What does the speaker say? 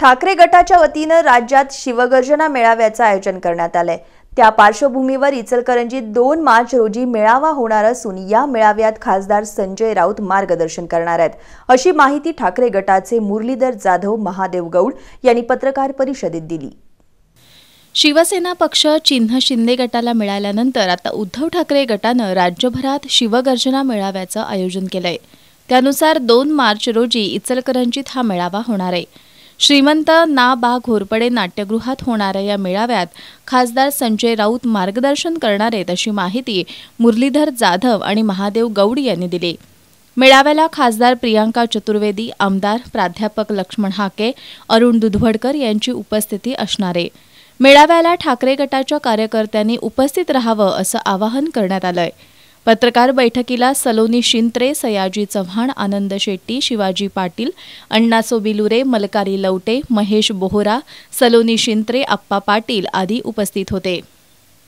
ठाकरे गटाच्या वतीनं राज्यात शिवगर्जना मेळाव्याचं आयोजन करण्यात आलंय त्या पार्श्वभूमीवर इचलकरंजीत दोन मार्च रोजी मेळावा होणार असून या मेळाव्यात खासदार संजय राऊत मार्गदर्शन करणार आहेत अशी माहिती ठाकरे गटाचे मुरलीधर जाधव महादेव गौड यांनी पत्रकार परिषदेत दिली शिवसेना पक्ष चिन्ह शिंदे गटाला मिळाल्यानंतर आता उद्धव ठाकरे गटानं राज्यभरात शिवगर्जना मेळाव्याचं आयोजन केलंय त्यानुसार दोन मार्च रोजी इचलकरंजीत हा मेळावा होणार आहे श्रीमंत ना बा घोरपडे नाट्यगृहात होणाऱ्या या मेळाव्यात खासदार संजय राऊत मार्गदर्शन करणार आहेत अशी माहिती मुरलीधर जाधव आणि महादेव गौड यांनी दिली मेळाव्याला खासदार प्रियांका चतुर्वेदी आमदार प्राध्यापक लक्ष्मण हाके अरुण दुधवडकर यांची उपस्थिती असणार आहे मेळाव्याला ठाकरे गटाच्या कार्यकर्त्यांनी उपस्थित राहावं असं आवाहन करण्यात आलं पत्रकार बैठकीला सलोनी शिंत्रे सयाजी चव्हाण आनंद शेट्टी शिवाजी पाटील अण्णासो बिलुरे मलकारी लवटे महेश बोहरा सलोनी शिंत्रे आप्पा पाटील आदी उपस्थित होते